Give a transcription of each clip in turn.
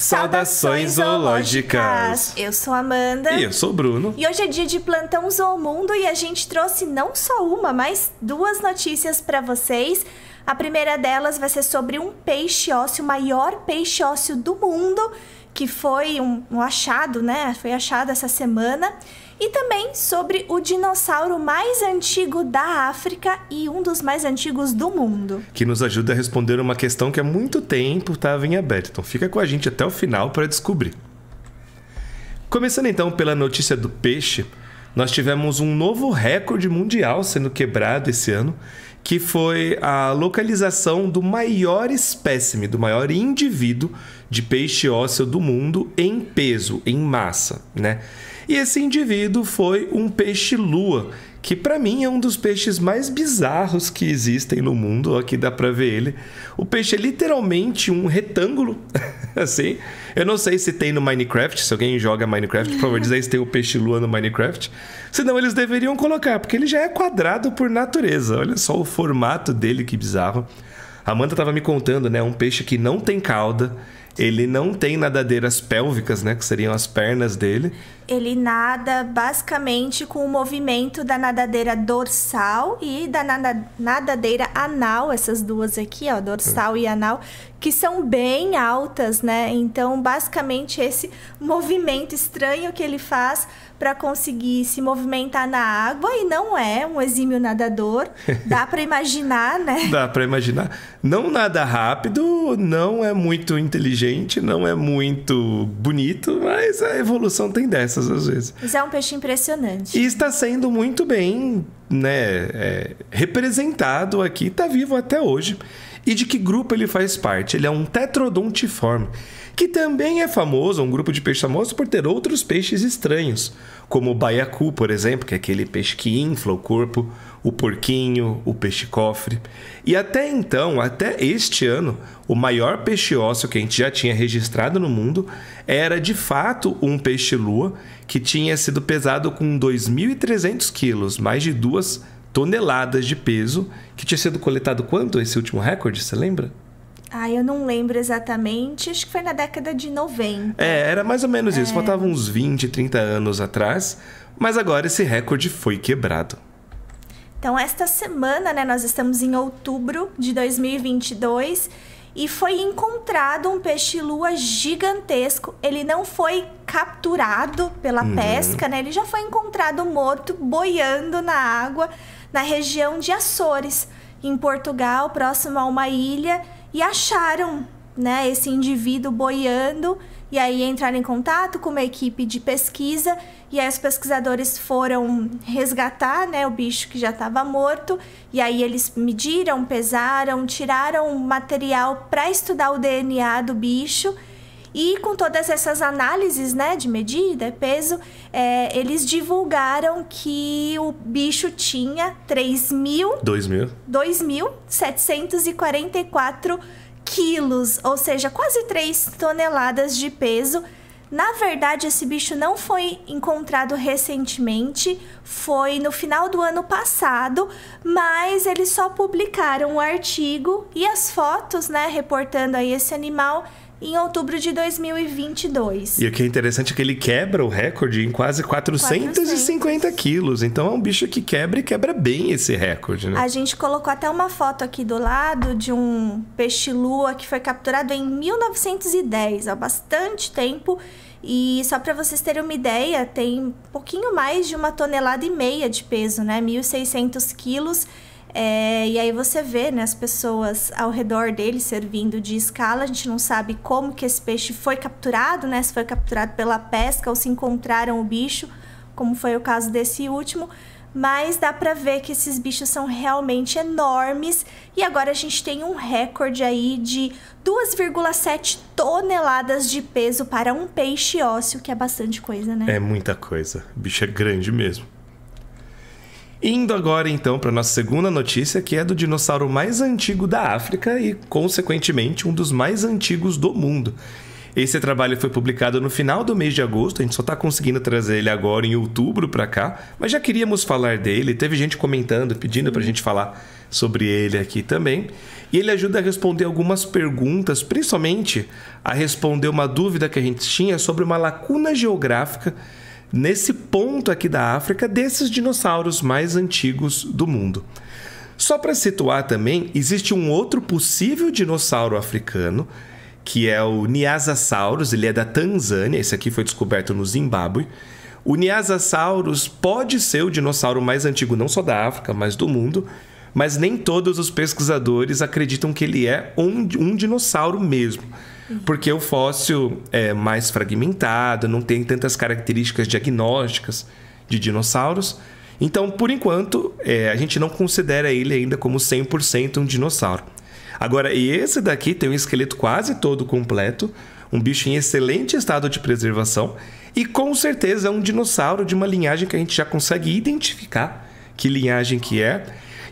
Saudações zoológicas! Eu sou Amanda. E eu sou Bruno. E hoje é dia de plantão Zoomundo e a gente trouxe não só uma, mas duas notícias para vocês. A primeira delas vai ser sobre um peixe ósseo, o maior peixe ósseo do mundo, que foi um, um achado, né? Foi achado essa semana e também sobre o dinossauro mais antigo da África e um dos mais antigos do mundo. Que nos ajuda a responder uma questão que há muito tempo estava em aberto. Então fica com a gente até o final para descobrir. Começando então pela notícia do peixe, nós tivemos um novo recorde mundial sendo quebrado esse ano, que foi a localização do maior espécime, do maior indivíduo de peixe ósseo do mundo em peso, em massa, né? E esse indivíduo foi um peixe-lua, que para mim é um dos peixes mais bizarros que existem no mundo. Aqui dá para ver ele. O peixe é literalmente um retângulo, assim. Eu não sei se tem no Minecraft, se alguém joga Minecraft, por favor, diz aí se tem o peixe lua no Minecraft. Senão eles deveriam colocar, porque ele já é quadrado por natureza. Olha só o formato dele, que bizarro. Amanda estava me contando, né? Um peixe que não tem cauda, ele não tem nadadeiras pélvicas, né? Que seriam as pernas dele. Ele nada basicamente com o movimento da nadadeira dorsal e da nadadeira anal, essas duas aqui, ó, dorsal e anal, que são bem altas, né? Então, basicamente, esse movimento estranho que ele faz para conseguir se movimentar na água e não é um exímio nadador. Dá para imaginar, né? Dá para imaginar. Não nada rápido, não é muito inteligente, não é muito bonito, mas a evolução tem dessas às vezes. Mas é um peixe impressionante. E está sendo muito bem né, é, representado aqui, está vivo até hoje. E de que grupo ele faz parte? Ele é um tetrodontiforme que também é famoso, um grupo de peixes famoso, por ter outros peixes estranhos, como o baiacu, por exemplo, que é aquele peixe que infla o corpo, o porquinho, o peixe-cofre. E até então, até este ano, o maior peixe ósseo que a gente já tinha registrado no mundo era de fato um peixe-lua que tinha sido pesado com 2.300 quilos, mais de duas toneladas de peso, que tinha sido coletado quanto esse último recorde, você lembra? Ah, eu não lembro exatamente. Acho que foi na década de 90. É, era mais ou menos isso. É. Faltava uns 20, 30 anos atrás. Mas agora esse recorde foi quebrado. Então, esta semana, né, nós estamos em outubro de 2022 e foi encontrado um peixe-lua gigantesco. Ele não foi capturado pela uhum. pesca, né? Ele já foi encontrado morto boiando na água na região de Açores, em Portugal, próximo a uma ilha e acharam né, esse indivíduo boiando e aí entraram em contato com uma equipe de pesquisa e aí os pesquisadores foram resgatar, né, o bicho que já estava morto e aí eles mediram, pesaram, tiraram material para estudar o DNA do bicho e com todas essas análises né, de medida, peso, é, eles divulgaram que o bicho tinha 3.744 quilos, ou seja, quase 3 toneladas de peso. Na verdade, esse bicho não foi encontrado recentemente, foi no final do ano passado, mas eles só publicaram o artigo e as fotos, né, reportando aí esse animal em outubro de 2022. E o que é interessante é que ele quebra o recorde em quase 450 400. quilos. Então é um bicho que quebra e quebra bem esse recorde, né? A gente colocou até uma foto aqui do lado de um peixe-lua que foi capturado em 1910, há bastante tempo. E só para vocês terem uma ideia, tem um pouquinho mais de uma tonelada e meia de peso, né? 1.600 quilos é, e aí você vê né, as pessoas ao redor dele servindo de escala. A gente não sabe como que esse peixe foi capturado, né? Se foi capturado pela pesca ou se encontraram o bicho, como foi o caso desse último. Mas dá para ver que esses bichos são realmente enormes. E agora a gente tem um recorde aí de 2,7 toneladas de peso para um peixe ósseo, que é bastante coisa, né? É muita coisa. O bicho é grande mesmo. Indo agora então para nossa segunda notícia, que é do dinossauro mais antigo da África e, consequentemente, um dos mais antigos do mundo. Esse trabalho foi publicado no final do mês de agosto, a gente só está conseguindo trazer ele agora em outubro para cá, mas já queríamos falar dele, teve gente comentando, pedindo para a gente falar sobre ele aqui também. E ele ajuda a responder algumas perguntas, principalmente a responder uma dúvida que a gente tinha sobre uma lacuna geográfica nesse ponto aqui da África desses dinossauros mais antigos do mundo. Só para situar também, existe um outro possível dinossauro africano, que é o Niasasaurus, ele é da Tanzânia, esse aqui foi descoberto no Zimbábue. O Niasasaurus pode ser o dinossauro mais antigo não só da África, mas do mundo, mas nem todos os pesquisadores acreditam que ele é um, um dinossauro mesmo. Porque o fóssil é mais fragmentado, não tem tantas características diagnósticas de dinossauros. Então, por enquanto, é, a gente não considera ele ainda como 100% um dinossauro. Agora, esse daqui tem um esqueleto quase todo completo, um bicho em excelente estado de preservação e com certeza é um dinossauro de uma linhagem que a gente já consegue identificar que linhagem que é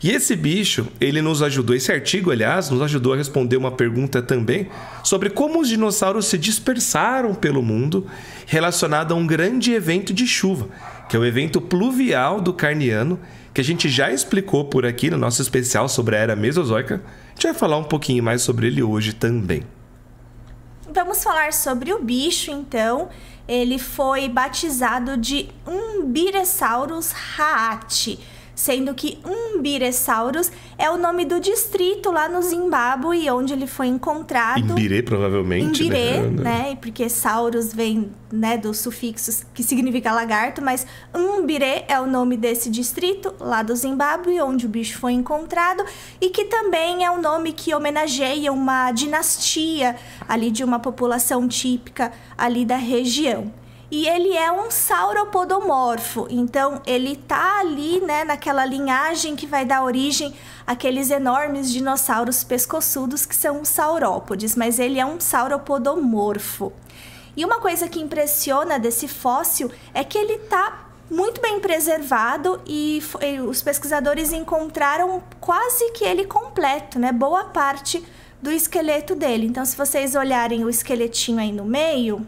e esse bicho, ele nos ajudou, esse artigo, aliás, nos ajudou a responder uma pergunta também sobre como os dinossauros se dispersaram pelo mundo relacionada a um grande evento de chuva, que é o evento pluvial do Carniano, que a gente já explicou por aqui no nosso especial sobre a era Mesozoica. A gente vai falar um pouquinho mais sobre ele hoje também. Vamos falar sobre o bicho, então. Ele foi batizado de Umbirasaurus raati sendo que Umbiresaurus é o nome do distrito lá no Zimbábue, onde ele foi encontrado. Imbirê, provavelmente. Né? Imbirê, né? né? Porque Saurus vem né, do sufixo que significa lagarto, mas Umbirê é o nome desse distrito lá do Zimbábue, onde o bicho foi encontrado, e que também é um nome que homenageia uma dinastia ali de uma população típica ali da região e ele é um sauropodomorfo. Então ele tá ali, né, naquela linhagem que vai dar origem àqueles enormes dinossauros pescoçudos que são os saurópodes, mas ele é um sauropodomorfo. E uma coisa que impressiona desse fóssil é que ele tá muito bem preservado e os pesquisadores encontraram quase que ele completo, né, boa parte do esqueleto dele. Então se vocês olharem o esqueletinho aí no meio,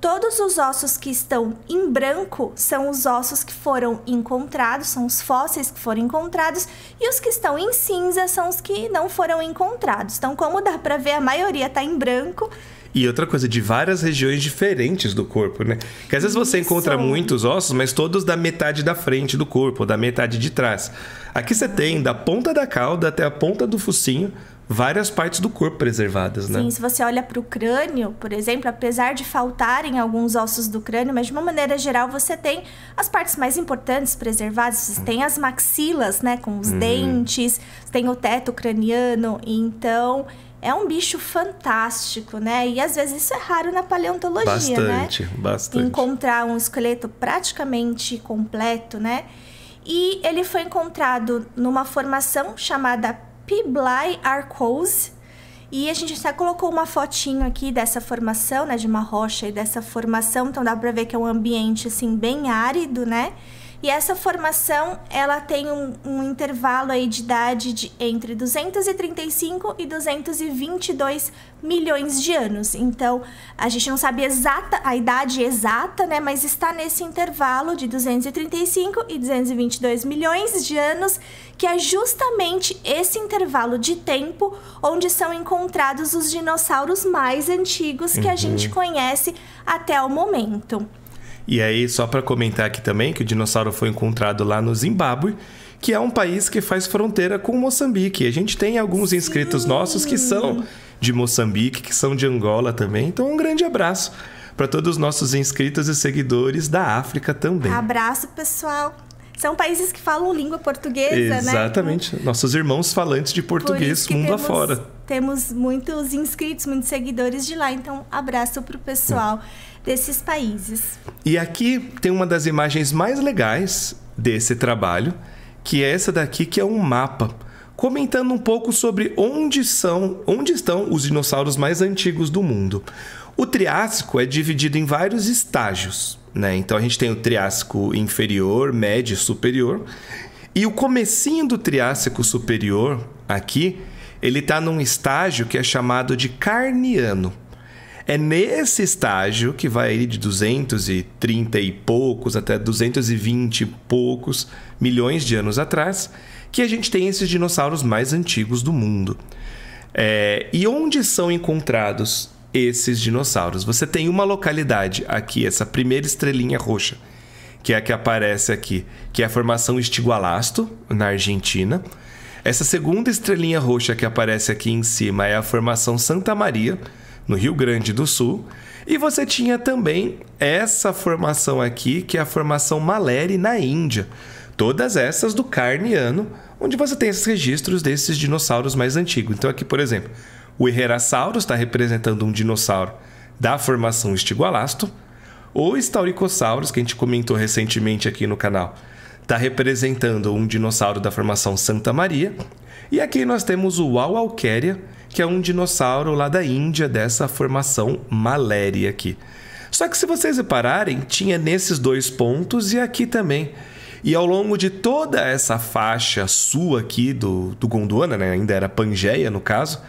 Todos os ossos que estão em branco são os ossos que foram encontrados, são os fósseis que foram encontrados, e os que estão em cinza são os que não foram encontrados. Então, como dá para ver, a maioria está em branco. E outra coisa, de várias regiões diferentes do corpo, né? Porque às vezes você Isso. encontra muitos ossos, mas todos da metade da frente do corpo, da metade de trás. Aqui você tem da ponta da cauda até a ponta do focinho, várias partes do corpo preservadas, né? Sim, se você olha para o crânio, por exemplo, apesar de faltarem alguns ossos do crânio, mas de uma maneira geral você tem as partes mais importantes preservadas, você tem as maxilas, né, com os uhum. dentes, tem o teto craniano, então é um bicho fantástico, né? E às vezes isso é raro na paleontologia, né? bastante, né? Bastante. Encontrar um esqueleto praticamente completo, né? E ele foi encontrado numa formação chamada Piblai Arcos. E a gente até colocou uma fotinho aqui dessa formação, né, de uma rocha e dessa formação, então dá para ver que é um ambiente assim bem árido, né? E essa formação, ela tem um, um intervalo aí de idade de entre 235 e 222 milhões de anos. Então, a gente não sabe exata a idade exata, né, mas está nesse intervalo de 235 e 222 milhões de anos, que é justamente esse intervalo de tempo onde são encontrados os dinossauros mais antigos que uhum. a gente uhum. conhece até o momento. E aí, só para comentar aqui também, que o dinossauro foi encontrado lá no Zimbábue, que é um país que faz fronteira com Moçambique. A gente tem alguns inscritos nossos que são de Moçambique, que são de Angola também. Então, um grande abraço para todos os nossos inscritos e seguidores da África também. Abraço, pessoal. São países que falam língua portuguesa, Exatamente. né? Exatamente. Nossos irmãos falantes de português mundo temos, afora. Temos muitos inscritos, muitos seguidores de lá, então abraço para o pessoal. É desses países. E aqui tem uma das imagens mais legais desse trabalho, que é essa daqui, que é um mapa comentando um pouco sobre onde são, onde estão os dinossauros mais antigos do mundo. O Triássico é dividido em vários estágios, né? Então a gente tem o Triássico inferior, médio, superior. E o comecinho do Triássico superior aqui, ele está num estágio que é chamado de Carniano. É nesse estágio, que vai de 230 e poucos até 220 e poucos milhões de anos atrás, que a gente tem esses dinossauros mais antigos do mundo. É, e onde são encontrados esses dinossauros? Você tem uma localidade aqui, essa primeira estrelinha roxa, que é a que aparece aqui, que é a formação Estigualasto, na Argentina. Essa segunda estrelinha roxa que aparece aqui em cima é a formação Santa Maria, no Rio Grande do Sul. E você tinha também essa formação aqui, que é a formação Maleri na Índia. Todas essas do Carniano, onde você tem esses registros desses dinossauros mais antigos. Então aqui, por exemplo, o Herrerasaurus está representando um dinossauro da formação Estigualasto. O Staurikosaurus, que a gente comentou recentemente aqui no canal, está representando um dinossauro da formação Santa Maria. E aqui nós temos o Wawalkeria, que é um dinossauro lá da Índia, dessa formação maléria aqui. Só que se vocês repararem, tinha nesses dois pontos e aqui também. E ao longo de toda essa faixa sul aqui do, do Gondwana, né? ainda era Pangeia no caso,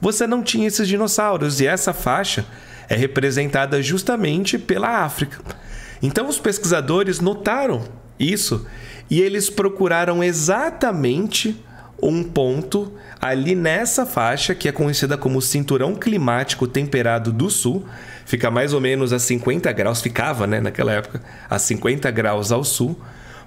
você não tinha esses dinossauros. E essa faixa é representada justamente pela África. Então os pesquisadores notaram isso e eles procuraram exatamente um ponto ali nessa faixa que é conhecida como Cinturão Climático Temperado do Sul. Fica mais ou menos a 50 graus, ficava, né, naquela época, a 50 graus ao sul,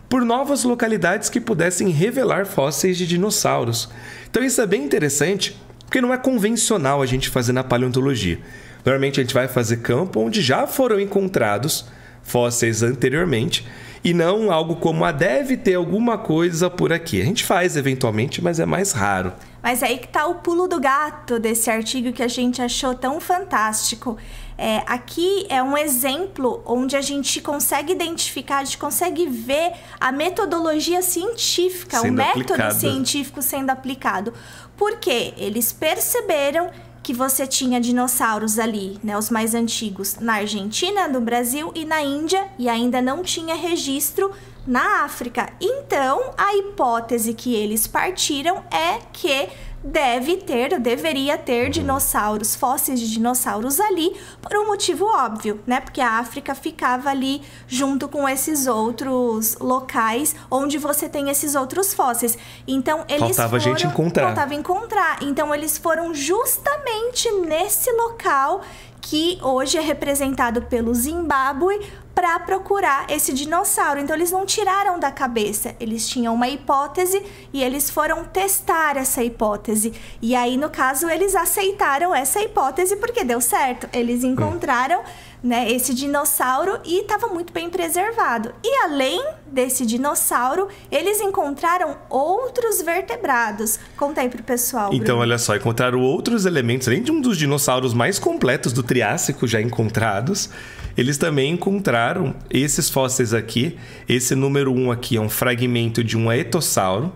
por novas localidades que pudessem revelar fósseis de dinossauros. Então isso é bem interessante, porque não é convencional a gente fazer na paleontologia. Normalmente a gente vai fazer campo onde já foram encontrados fósseis anteriormente e não algo como a ah, deve ter alguma coisa por aqui. A gente faz eventualmente, mas é mais raro. Mas é aí que tá o pulo do gato desse artigo que a gente achou tão fantástico. É, aqui é um exemplo onde a gente consegue identificar, a gente consegue ver a metodologia científica, sendo o método aplicado. científico sendo aplicado. Porque eles perceberam que você tinha dinossauros ali, né, os mais antigos, na Argentina, no Brasil e na Índia, e ainda não tinha registro na África. Então, a hipótese que eles partiram é que deve ter, deveria ter uhum. dinossauros, fósseis de dinossauros ali, por um motivo óbvio, né? Porque a África ficava ali junto com esses outros locais onde você tem esses outros fósseis. Então eles faltava foram, gente encontrar. Faltava encontrar. Então eles foram justamente nesse local que hoje é representado pelo Zimbábue, para procurar esse dinossauro. Então eles não tiraram da cabeça, eles tinham uma hipótese e eles foram testar essa hipótese. E aí, no caso, eles aceitaram essa hipótese porque deu certo. Eles encontraram. Hum né, esse dinossauro e estava muito bem preservado. E além desse dinossauro, eles encontraram outros vertebrados. Conta aí pro pessoal. Bruno. Então, olha só, encontraram outros elementos, além de um dos dinossauros mais completos do Triássico já encontrados, eles também encontraram esses fósseis aqui. Esse número 1 um aqui é um fragmento de um aetossauro,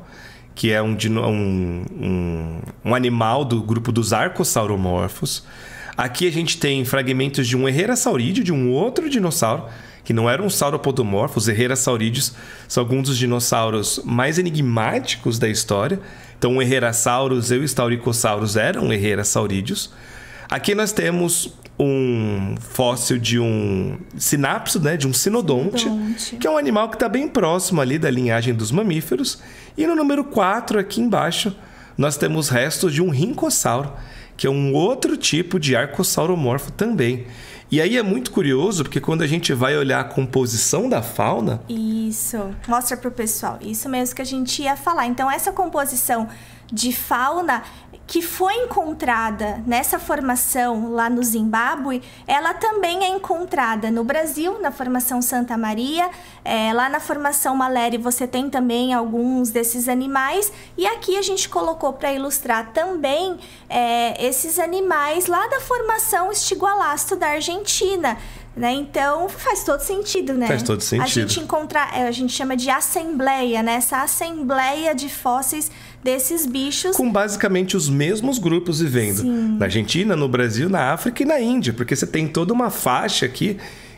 que é um, um, um, um animal do grupo dos arcosauromorfos. Aqui a gente tem fragmentos de um Herrera saurídeo, de um outro dinossauro, que não era um sauropodomorfo. Os Herrera saurídeos são alguns dos dinossauros mais enigmáticos da história. Então, o Herrerasaurus e o Stauricosaurus eram Herrera saurídeos. Aqui nós temos um fóssil de um sinapso, né, de um sinodonte, sinodonte. que é um animal que está bem próximo ali da linhagem dos mamíferos. E no número 4, aqui embaixo, nós temos restos de um rincossauro, que é um outro tipo de arcosauromorfo também. E aí é muito curioso, porque quando a gente vai olhar a composição da fauna. Isso. Mostra pro pessoal. Isso mesmo que a gente ia falar. Então, essa composição de fauna que foi encontrada nessa formação lá no Zimbábue, ela também é encontrada no Brasil, na formação Santa Maria, é, lá na formação Maleri você tem também alguns desses animais, e aqui a gente colocou para ilustrar também é, esses animais lá da formação Estigualasto da Argentina. Né? Então faz todo sentido, né? Faz todo sentido. A gente encontra é, a gente chama de assembleia, né? Essa assembleia de fósseis desses bichos. Com basicamente os mesmos grupos vivendo. Sim. Na Argentina, no Brasil, na África e na Índia, porque você tem toda uma faixa aqui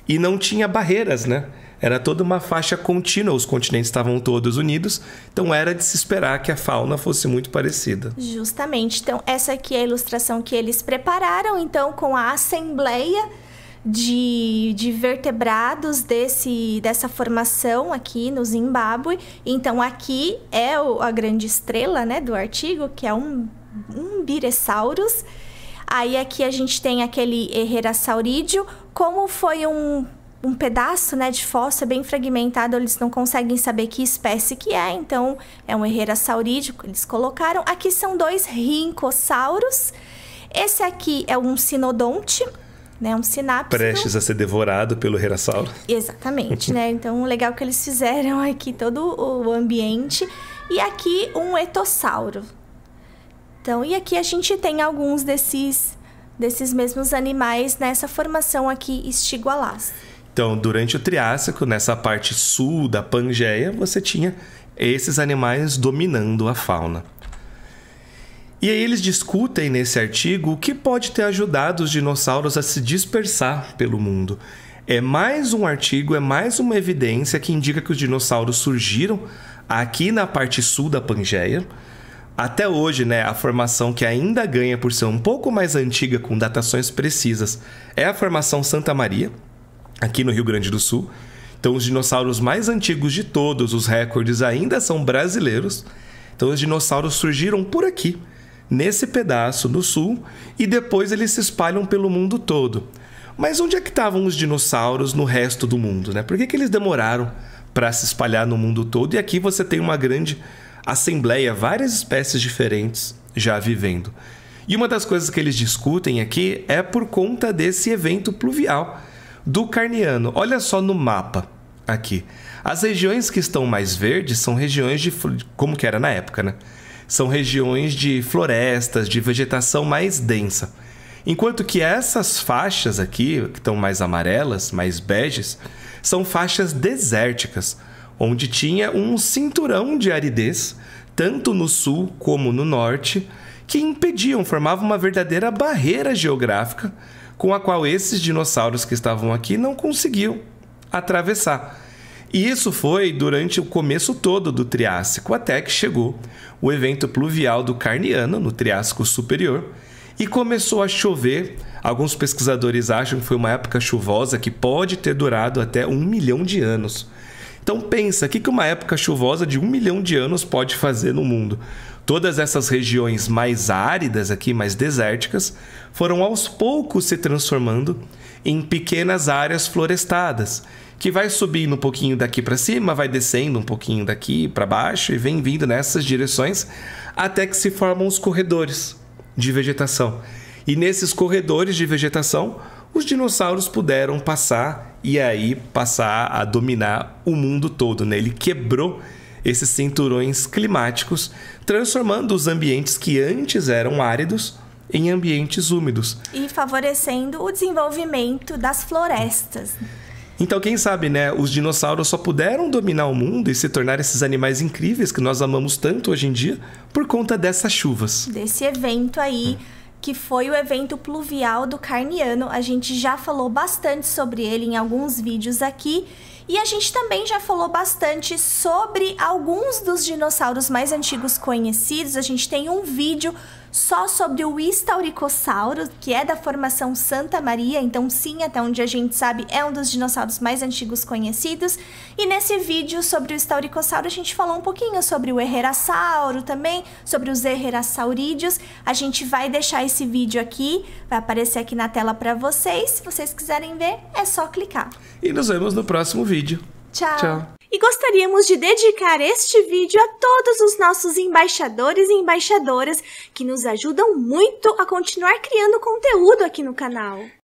e não tinha barreiras, né? Era toda uma faixa contínua, os continentes estavam todos unidos, então era de se esperar que a fauna fosse muito parecida. Justamente. Então, essa aqui é a ilustração que eles prepararam, então, com a assembleia de, de vertebrados desse, dessa formação aqui no Zimbábue. Então, aqui é o, a grande estrela né, do artigo, que é um, um biresaurus Aí aqui a gente tem aquele herrerasaurídeo. Como foi um, um pedaço né, de fóssil bem fragmentado, eles não conseguem saber que espécie que é. Então, é um herrerasaurídeo que eles colocaram. Aqui são dois rincosauros. Esse aqui é um sinodonte, né? Um sinapse. Prestes a ser devorado pelo Herasauro. Exatamente, né? Então, legal que eles fizeram aqui é todo o ambiente. E aqui um etossauro. Então, e aqui a gente tem alguns desses, desses mesmos animais nessa formação aqui estigualás. Então, durante o Triássico, nessa parte sul da Pangeia, você tinha esses animais dominando a fauna. E aí eles discutem nesse artigo o que pode ter ajudado os dinossauros a se dispersar pelo mundo. É mais um artigo, é mais uma evidência que indica que os dinossauros surgiram aqui na parte sul da Pangeia. Até hoje, né, a formação que ainda ganha por ser um pouco mais antiga com datações precisas é a formação Santa Maria, aqui no Rio Grande do Sul. Então, os dinossauros mais antigos de todos os recordes ainda são brasileiros. Então, os dinossauros surgiram por aqui, nesse pedaço no sul e depois eles se espalham pelo mundo todo. Mas onde é que estavam os dinossauros no resto do mundo? Né? Por que, que eles demoraram para se espalhar no mundo todo? E aqui você tem uma grande assembleia, várias espécies diferentes já vivendo. E uma das coisas que eles discutem aqui é por conta desse evento pluvial do Carniano. Olha só no mapa aqui. As regiões que estão mais verdes são regiões de como que era na época, né? São regiões de florestas, de vegetação mais densa. Enquanto que essas faixas aqui, que estão mais amarelas, mais beges, são faixas desérticas, onde tinha um cinturão de aridez, tanto no sul como no norte, que impediam, formava uma verdadeira barreira geográfica com a qual esses dinossauros que estavam aqui não conseguiam atravessar. E isso foi durante o começo todo do Triássico, até que chegou o evento pluvial do Carniano, no Triássico Superior, e começou a chover. Alguns pesquisadores acham que foi uma época chuvosa que pode ter durado até um milhão de anos. Então pensa, o que uma época chuvosa de um milhão de anos pode fazer no mundo? Todas essas regiões mais áridas aqui, mais desérticas, foram aos poucos se transformando em pequenas áreas florestadas que vai subindo um pouquinho daqui para cima, vai descendo um pouquinho daqui para baixo e vem vindo nessas direções até que se formam os corredores de vegetação. E nesses corredores de vegetação, os dinossauros puderam passar e aí passar a dominar o mundo todo. Né? Ele quebrou esses cinturões climáticos, transformando os ambientes que antes eram áridos em ambientes úmidos. E favorecendo o desenvolvimento das florestas. Então, quem sabe, né? Os dinossauros só puderam dominar o mundo e se tornar esses animais incríveis que nós amamos tanto hoje em dia por conta dessas chuvas. Desse evento aí. Hum que foi o evento pluvial do Carniano. A gente já falou bastante sobre ele em alguns vídeos aqui. E a gente também já falou bastante sobre alguns dos dinossauros mais antigos conhecidos. A gente tem um vídeo só sobre o Estauricossauro, que é da formação Santa Maria, então sim, até onde a gente sabe, é um dos dinossauros mais antigos conhecidos. E nesse vídeo sobre o Estauricossauro, a gente falou um pouquinho sobre o Herrerasauro também, sobre os Herrerasaurídeos. A gente vai deixar esse vídeo aqui, vai aparecer aqui na tela para vocês. Se vocês quiserem ver, é só clicar. E nos vemos no próximo vídeo vídeo. Tchau. Tchau. E gostaríamos de dedicar este vídeo a todos os nossos embaixadores e embaixadoras que nos ajudam muito a continuar criando conteúdo aqui no canal.